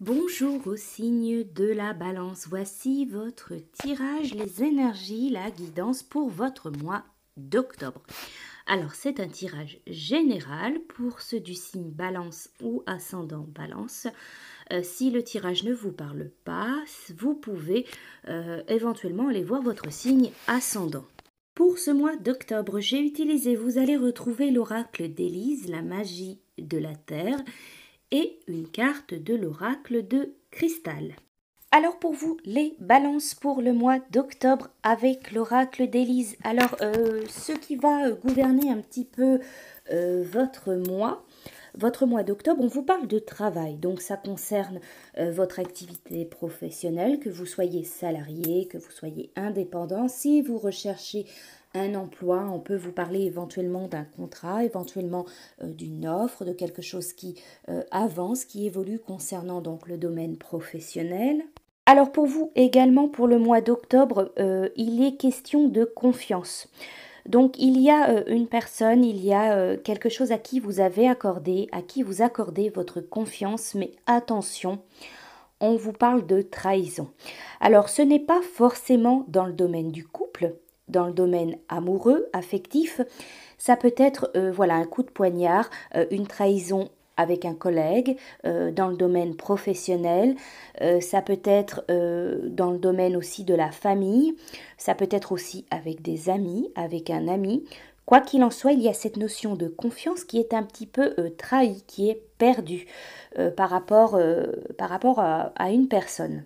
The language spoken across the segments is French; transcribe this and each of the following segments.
Bonjour au signe de la balance, voici votre tirage, les énergies, la guidance pour votre mois d'octobre. Alors c'est un tirage général pour ceux du signe balance ou ascendant balance. Euh, si le tirage ne vous parle pas, vous pouvez euh, éventuellement aller voir votre signe ascendant. Pour ce mois d'octobre, j'ai utilisé, vous allez retrouver l'oracle d'Élise, la magie de la Terre, et une carte de l'oracle de cristal. Alors pour vous, les balances pour le mois d'octobre avec l'oracle d'Élise. Alors euh, ce qui va euh, gouverner un petit peu euh, votre mois, votre mois d'octobre, on vous parle de travail. Donc ça concerne votre activité professionnelle, que vous soyez salarié, que vous soyez indépendant. Si vous recherchez un emploi, on peut vous parler éventuellement d'un contrat, éventuellement euh, d'une offre, de quelque chose qui euh, avance, qui évolue concernant donc le domaine professionnel. Alors pour vous également pour le mois d'octobre, euh, il est question de confiance. Donc il y a une personne, il y a quelque chose à qui vous avez accordé, à qui vous accordez votre confiance, mais attention, on vous parle de trahison. Alors ce n'est pas forcément dans le domaine du couple, dans le domaine amoureux, affectif, ça peut être euh, voilà un coup de poignard, euh, une trahison avec un collègue, euh, dans le domaine professionnel, ça peut être dans le domaine aussi de la famille, ça peut être aussi avec des amis, avec un ami. Quoi qu'il en soit, il y a cette notion de confiance qui est un petit peu trahie, qui est perdue par rapport, par rapport à une personne.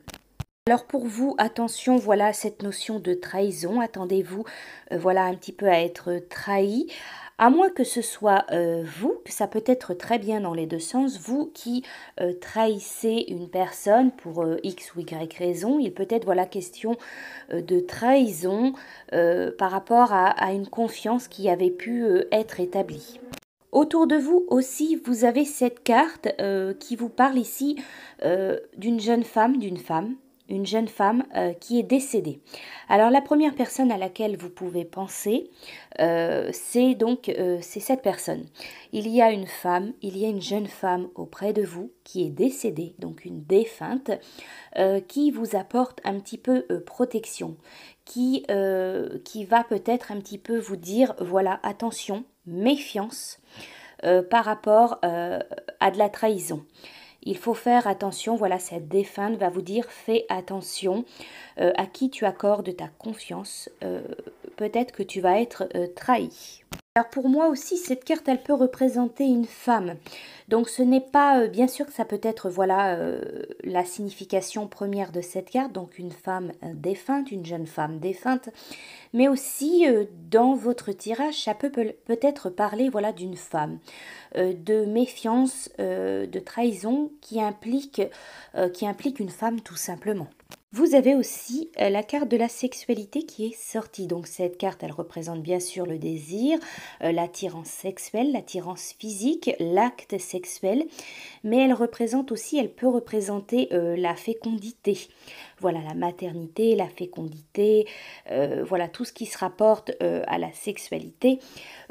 Alors pour vous, attention, voilà cette notion de trahison. Attendez-vous, euh, voilà un petit peu à être trahi. À moins que ce soit euh, vous, ça peut être très bien dans les deux sens, vous qui euh, trahissez une personne pour X ou Y raison, il peut être voilà question de trahison par rapport à, une confiance qui avait pu être établie. Autour de vous aussi, vous avez cette carte qui vous parle ici d'une jeune femme, d'une femme une jeune femme euh, qui est décédée. Alors la première personne à laquelle vous pouvez penser, euh, c'est donc euh, c'est cette personne. Il y a une femme, il y a une jeune femme auprès de vous qui est décédée, donc une défunte, qui vous apporte un petit peu protection, qui, qui va peut-être un petit peu vous dire, voilà, attention, méfiance par rapport à de la trahison. Il faut faire attention, voilà, cette défunte va vous dire fais attention euh, à qui tu accordes ta confiance, euh, peut-être que tu vas être euh, trahi. Alors pour moi aussi, cette carte, elle peut représenter une femme. Donc ce n'est pas, euh, bien sûr que ça peut être, voilà, euh, la signification première de cette carte, donc une femme euh, défunte, une jeune femme défunte, mais aussi dans votre tirage, ça peut peut-être parler, voilà, d'une femme, de méfiance, de trahison qui implique, qui implique une femme tout simplement. Vous avez aussi euh, la carte de la sexualité qui est sortie. Donc cette carte, elle représente bien sûr le désir, euh, l'attirance sexuelle, l'attirance physique, l'acte sexuel, mais elle représente aussi, elle peut représenter euh, la fécondité. Voilà la maternité, la fécondité, voilà tout ce qui se rapporte à la sexualité.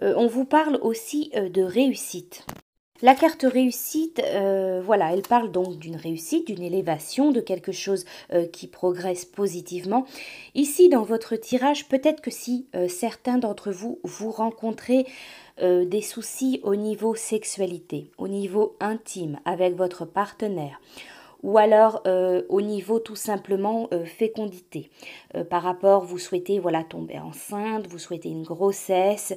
on vous parle aussi de réussite. La carte réussite, euh, voilà, elle parle donc d'une réussite, d'une élévation, de quelque chose euh, qui progresse positivement. Ici, dans votre tirage, peut-être que si euh, certains d'entre vous, vous rencontrez des soucis au niveau sexualité, au niveau intime avec votre partenaire, ou alors euh, au niveau tout simplement euh, fécondité. Euh, par rapport, vous souhaitez voilà tomber enceinte, vous souhaitez une grossesse.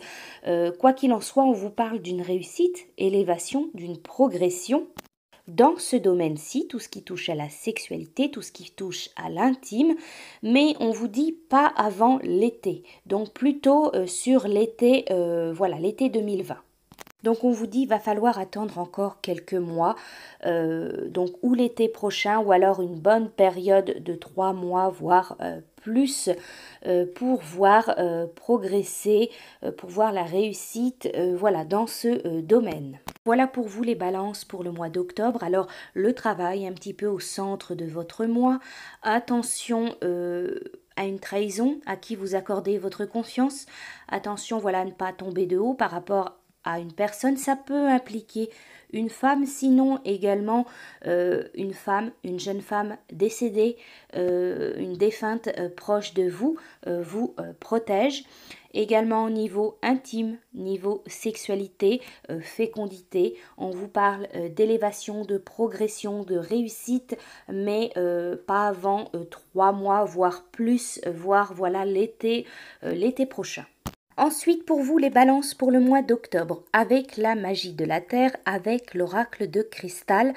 quoi qu'il en soit, on vous parle d'une réussite, élévation, d'une progression. Dans ce domaine-ci, tout ce qui touche à la sexualité, tout ce qui touche à l'intime, mais on vous dit pas avant l'été, donc plutôt sur l'été, voilà l'été 2020. Donc on vous dit va falloir attendre encore quelques mois, euh, donc ou l'été prochain ou alors une bonne période de trois mois voire euh, plus euh, pour voir progresser, pour voir la réussite, voilà dans ce domaine. Voilà pour vous les balances pour le mois d'octobre. Alors le travail un petit peu au centre de votre mois. Attention à une trahison, à qui vous accordez votre confiance. Attention, voilà, à ne pas tomber de haut par rapport à à une personne, ça peut impliquer une femme, sinon également euh, une femme, une jeune femme décédée, euh, une défunte euh, proche de vous, vous protège. Également au niveau intime, niveau sexualité, fécondité, on vous parle d'élévation, de progression, de réussite, mais pas avant trois mois, voire plus, voire voilà l'été, l'été prochain. Ensuite, pour vous, les balances pour le mois d'octobre, avec la magie de la Terre, avec l'oracle de cristal,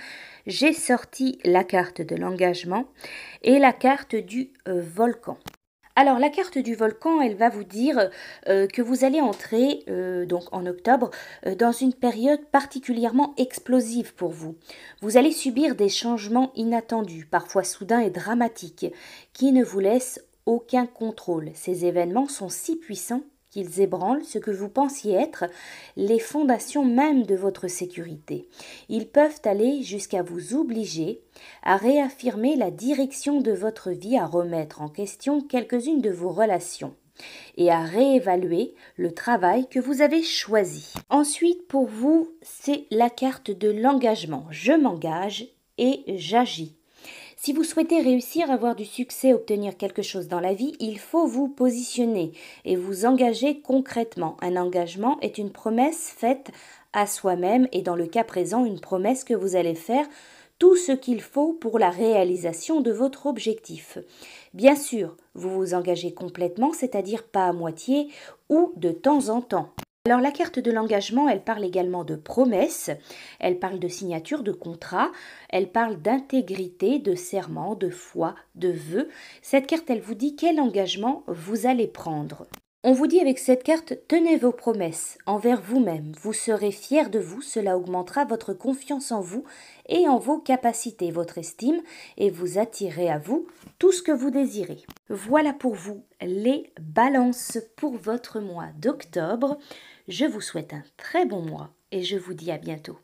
j'ai sorti la carte de l'engagement et la carte du euh, volcan. Alors la carte du volcan, elle va vous dire euh, que vous allez entrer euh, donc en octobre dans une période particulièrement explosive pour vous. Vous allez subir des changements inattendus, parfois soudains et dramatiques, qui ne vous laissent aucun contrôle. Ces événements sont si puissants ils ébranlent ce que vous pensiez être les fondations même de votre sécurité. Ils peuvent aller jusqu'à vous obliger à réaffirmer la direction de votre vie, à remettre en question quelques-unes de vos relations et à réévaluer le travail que vous avez choisi. Ensuite, pour vous, c'est la carte de l'engagement. Je m'engage et j'agis. Si vous souhaitez réussir, avoir du succès, obtenir quelque chose dans la vie, il faut vous positionner et vous engager concrètement. Un engagement est une promesse faite à soi-même et dans le cas présent, une promesse que vous allez faire tout ce qu'il faut pour la réalisation de votre objectif. Bien sûr, vous vous engagez complètement, c'est-à-dire pas à moitié ou de temps en temps. Alors la carte de l'engagement, elle parle également de promesses, elle parle de signature, de contrat, elle parle d'intégrité, de serment, de foi, de vœux. Cette carte, elle vous dit quel engagement vous allez prendre. On vous dit avec cette carte tenez vos promesses envers vous-même, vous serez fier de vous, cela augmentera votre confiance en vous et en vos capacités, votre estime, et vous attirez à vous tout ce que vous désirez. Voilà pour vous les balances pour votre mois d'octobre. Je vous souhaite un très bon mois et je vous dis à bientôt.